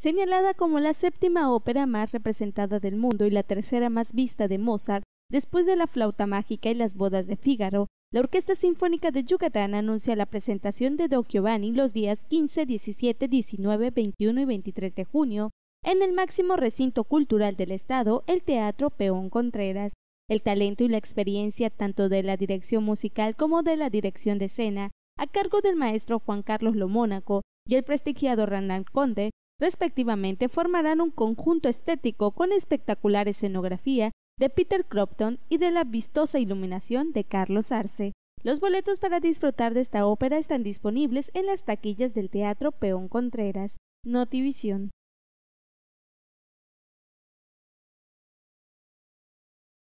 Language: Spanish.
Señalada como la séptima ópera más representada del mundo y la tercera más vista de Mozart, después de La flauta mágica y las bodas de Fígaro, la Orquesta Sinfónica de Yucatán anuncia la presentación de Don Giovanni los días 15, 17, 19, 21 y 23 de junio en el máximo recinto cultural del Estado, el Teatro Peón Contreras. El talento y la experiencia tanto de la dirección musical como de la dirección de escena, a cargo del maestro Juan Carlos Lomónaco y el prestigiado Ranal Conde, respectivamente, formarán un conjunto estético con espectacular escenografía de Peter Cropton y de la vistosa iluminación de Carlos Arce. Los boletos para disfrutar de esta ópera están disponibles en las taquillas del Teatro Peón Contreras. Notivisión.